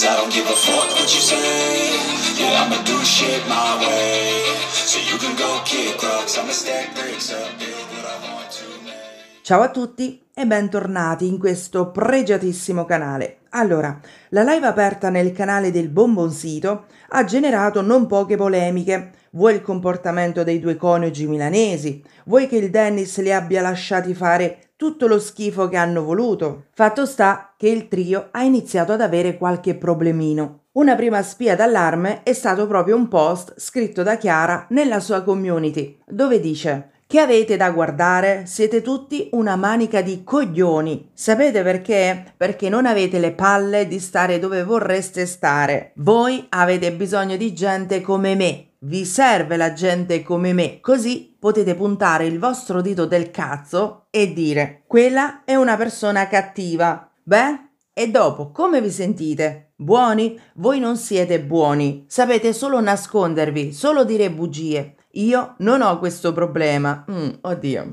Cause I don't give a fuck what you say Yeah, I'ma do shit my way So you can go kick rocks, I'ma stack bricks up Build what I want to Ciao a tutti e bentornati in questo pregiatissimo canale. Allora, la live aperta nel canale del Bombonsito ha generato non poche polemiche. Vuoi il comportamento dei due coniugi milanesi? Vuoi che il Dennis li abbia lasciati fare tutto lo schifo che hanno voluto. Fatto sta che il trio ha iniziato ad avere qualche problemino. Una prima spia d'allarme è stato proprio un post scritto da Chiara nella sua community, dove dice che avete da guardare? Siete tutti una manica di coglioni. Sapete perché? Perché non avete le palle di stare dove vorreste stare. Voi avete bisogno di gente come me. Vi serve la gente come me, così potete puntare il vostro dito del cazzo e dire quella è una persona cattiva. Beh, e dopo come vi sentite? Buoni? Voi non siete buoni, sapete solo nascondervi, solo dire bugie. Io non ho questo problema. Mm, oddio.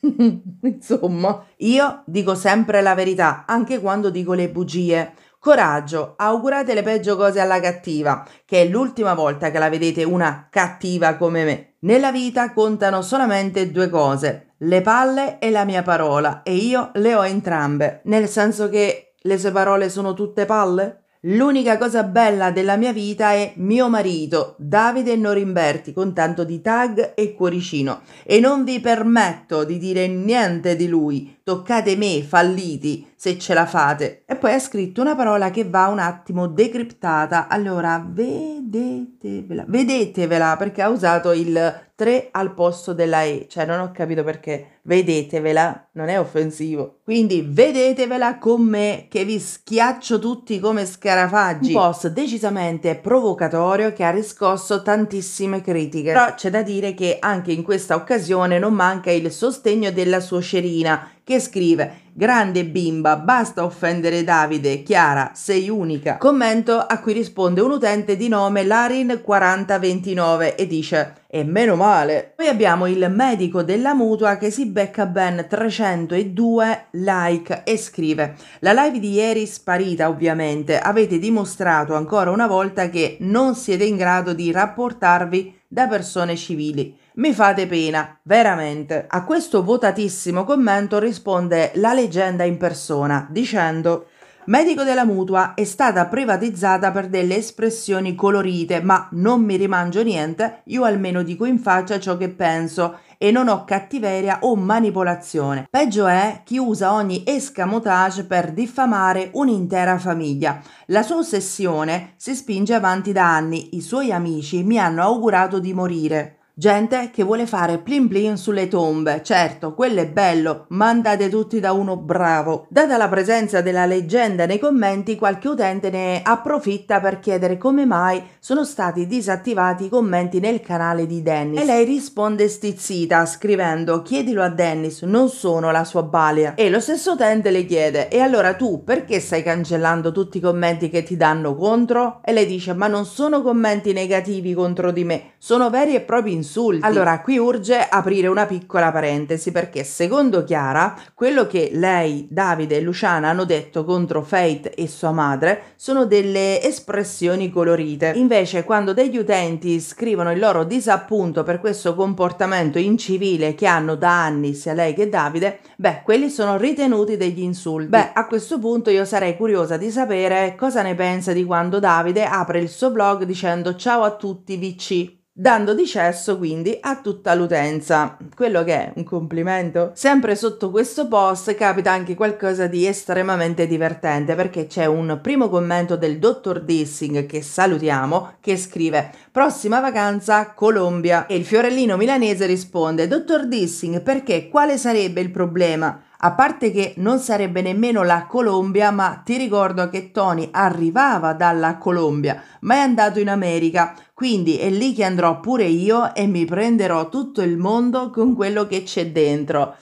Insomma, io dico sempre la verità, anche quando dico le bugie. Coraggio, augurate le peggio cose alla cattiva, che è l'ultima volta che la vedete una cattiva come me. Nella vita contano solamente due cose, le palle e la mia parola, e io le ho entrambe, nel senso che le sue parole sono tutte palle? L'unica cosa bella della mia vita è mio marito, Davide Norimberti, con tanto di tag e cuoricino. E non vi permetto di dire niente di lui. Toccate me, falliti, se ce la fate. E poi ha scritto una parola che va un attimo decriptata. Allora, vedetevela, vedetevela perché ha usato il 3 al posto della E, cioè non ho capito perché, vedetevela, non è offensivo. Quindi vedetevela con me che vi schiaccio tutti come scarafaggi. Un post decisamente provocatorio che ha riscosso tantissime critiche, però c'è da dire che anche in questa occasione non manca il sostegno della suocerina che scrive Grande bimba, basta offendere Davide, Chiara, sei unica. Commento a cui risponde un utente di nome Larin4029 e dice E meno male. Poi abbiamo il medico della mutua che si becca ben 302 like e scrive La live di ieri sparita ovviamente, avete dimostrato ancora una volta che non siete in grado di rapportarvi da persone civili mi fate pena, veramente. A questo votatissimo commento risponde la leggenda in persona, dicendo Medico della mutua è stata privatizzata per delle espressioni colorite, ma non mi rimangio niente, io almeno dico in faccia ciò che penso e non ho cattiveria o manipolazione. Peggio è chi usa ogni escamotage per diffamare un'intera famiglia. La sua ossessione si spinge avanti da anni, i suoi amici mi hanno augurato di morire. Gente che vuole fare plin plin sulle tombe, certo, quello è bello, ma andate tutti da uno bravo. Data la presenza della leggenda nei commenti, qualche utente ne approfitta per chiedere come mai sono stati disattivati i commenti nel canale di Dennis. E lei risponde stizzita, scrivendo chiedilo a Dennis, non sono la sua balia. E lo stesso utente le chiede, e allora tu perché stai cancellando tutti i commenti che ti danno contro? E lei dice, ma non sono commenti negativi contro di me, sono veri e propri insulti insulti. Allora, qui urge aprire una piccola parentesi perché secondo Chiara, quello che lei, Davide e Luciana hanno detto contro Fate e sua madre sono delle espressioni colorite. Invece, quando degli utenti scrivono il loro disappunto per questo comportamento incivile che hanno da anni sia lei che Davide, beh, quelli sono ritenuti degli insulti. Beh, a questo punto io sarei curiosa di sapere cosa ne pensa di quando Davide apre il suo blog dicendo ciao a tutti VC dando di cesso quindi a tutta l'utenza. Quello che è un complimento. Sempre sotto questo post capita anche qualcosa di estremamente divertente perché c'è un primo commento del dottor Dissing che salutiamo che scrive prossima vacanza Colombia e il fiorellino milanese risponde dottor Dissing perché quale sarebbe il problema? A parte che non sarebbe nemmeno la Colombia, ma ti ricordo che Tony arrivava dalla Colombia, ma è andato in America, quindi è lì che andrò pure io e mi prenderò tutto il mondo con quello che c'è dentro.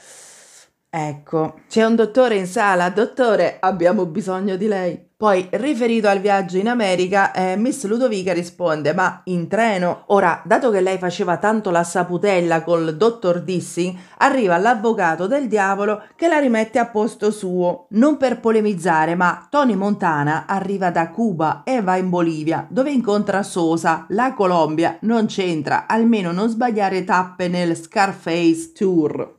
Ecco, c'è un dottore in sala, dottore, abbiamo bisogno di lei. Poi, riferito al viaggio in America, eh, Miss Ludovica risponde: Ma in treno? Ora, dato che lei faceva tanto la saputella col dottor Dissing, arriva l'avvocato del diavolo che la rimette a posto suo. Non per polemizzare, ma Tony Montana arriva da Cuba e va in Bolivia, dove incontra Sosa. La Colombia non c'entra, almeno non sbagliare tappe nel Scarface Tour.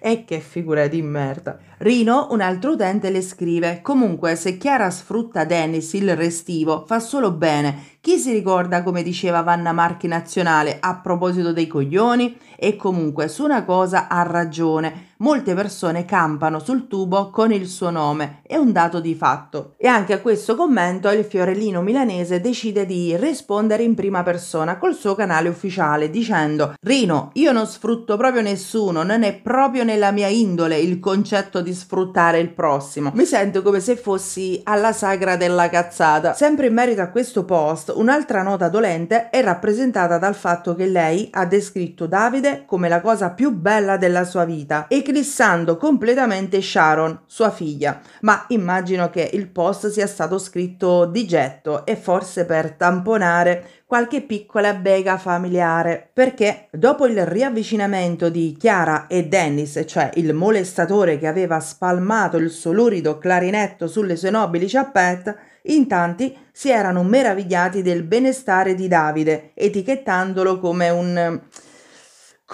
e che figura di merda. Rino, un altro utente, le scrive: Comunque, se Chiara sfrutta Dennis il restivo, fa solo bene. Chi si ricorda come diceva Vanna Marchi Nazionale a proposito dei coglioni? E comunque su una cosa ha ragione, molte persone campano sul tubo con il suo nome, è un dato di fatto. E anche a questo commento il fiorellino milanese decide di rispondere in prima persona col suo canale ufficiale dicendo Rino, io non sfrutto proprio nessuno, non è proprio nella mia indole il concetto di sfruttare il prossimo. Mi sento come se fossi alla sagra della cazzata. Sempre in merito a questo post, un'altra nota dolente è rappresentata dal fatto che lei ha descritto Davide come la cosa più bella della sua vita, eclissando completamente Sharon, sua figlia. Ma immagino che il post sia stato scritto di getto e forse per tamponare qualche piccola bega familiare, perché dopo il riavvicinamento di Chiara e Dennis, cioè il molestatore che aveva spalmato il suo lurido clarinetto sulle sue nobili ciappette, in tanti si erano meravigliati del benestare di Davide, etichettandolo come un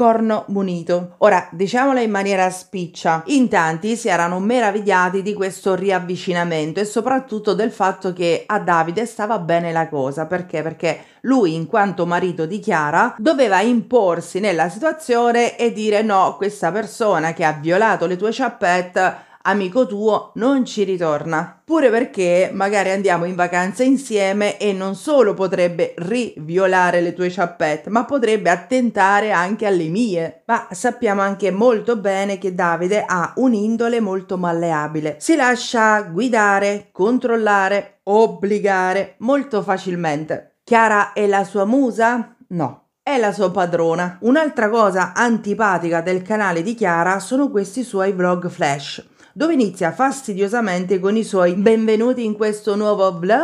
corno munito. Ora, diciamola in maniera spiccia, in tanti si erano meravigliati di questo riavvicinamento e soprattutto del fatto che a Davide stava bene la cosa, perché? Perché lui, in quanto marito di Chiara, doveva imporsi nella situazione e dire no, questa persona che ha violato le tue ciappette amico tuo non ci ritorna. Pure perché magari andiamo in vacanza insieme e non solo potrebbe riviolare le tue ciappette, ma potrebbe attentare anche alle mie. Ma sappiamo anche molto bene che Davide ha un'indole molto malleabile. Si lascia guidare, controllare, obbligare molto facilmente. Chiara è la sua musa? No è la sua padrona. Un'altra cosa antipatica del canale di Chiara sono questi suoi vlog flash dove inizia fastidiosamente con i suoi benvenuti in questo nuovo vlog.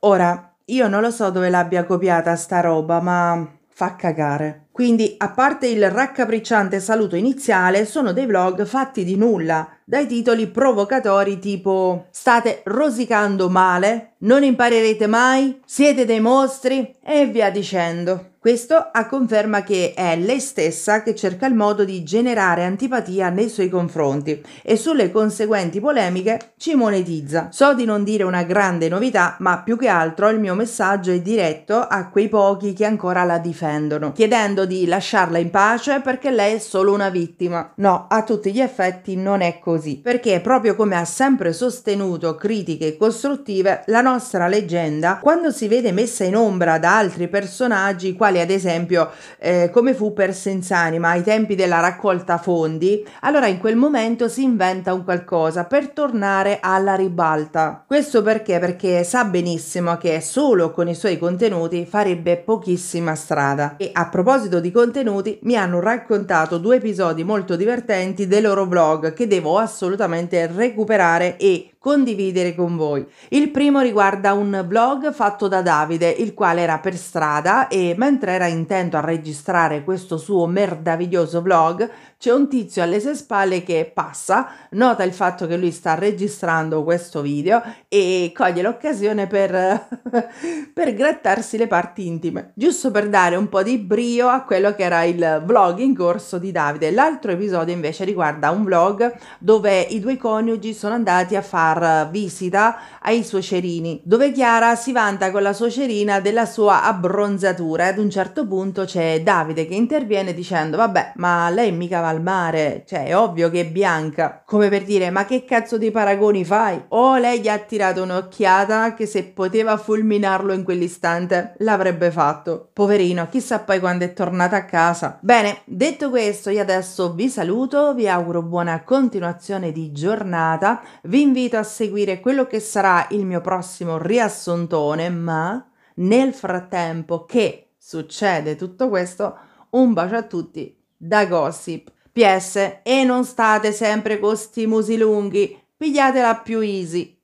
Ora, io non lo so dove l'abbia copiata sta roba, ma fa cagare. Quindi, a parte il raccapricciante saluto iniziale, sono dei vlog fatti di nulla, dai titoli provocatori tipo State rosicando male, Non imparerete mai, Siete dei mostri e via dicendo. Questo a conferma che è lei stessa che cerca il modo di generare antipatia nei suoi confronti e sulle conseguenti polemiche ci monetizza. So di non dire una grande novità, ma più che altro il mio messaggio è diretto a quei pochi che ancora la difendono, chiedendo di lasciarla in pace perché lei è solo una vittima. No, a tutti gli effetti non è così, perché proprio come ha sempre sostenuto critiche costruttive, la nostra leggenda, quando si vede messa in ombra da altri personaggi quali quali ad esempio eh, come fu per Senzanima ai tempi della raccolta fondi, allora in quel momento si inventa un qualcosa per tornare alla ribalta. Questo perché? Perché sa benissimo che solo con i suoi contenuti farebbe pochissima strada. E a proposito di contenuti, mi hanno raccontato due episodi molto divertenti dei loro vlog che devo assolutamente recuperare e condividere con voi. Il primo riguarda un vlog fatto da Davide, il quale era per strada e mentre era intento a registrare questo suo meraviglioso vlog, c'è un tizio alle sue spalle che passa, nota il fatto che lui sta registrando questo video e coglie l'occasione per, per grattarsi le parti intime, giusto per dare un po' di brio a quello che era il vlog in corso di Davide. L'altro episodio invece riguarda un vlog dove i due coniugi sono andati a far visita ai suocerini, dove Chiara si vanta con la suocerina della sua abbronzatura e ad un certo punto c'è Davide che interviene dicendo vabbè ma lei mica va al mare, cioè è ovvio che è bianca, come per dire ma che cazzo di paragoni fai? O lei gli ha tirato un'occhiata che se poteva fulminarlo in quell'istante l'avrebbe fatto. Poverino, chissà poi quando è tornata a casa. Bene, detto questo io adesso vi saluto, vi auguro buona continuazione di giornata, vi invito a seguire quello che sarà il mio prossimo riassuntone, ma nel frattempo che succede tutto questo, un bacio a tutti da Gossip. PS, e non state sempre con sti musi lunghi, pigliatela più easy.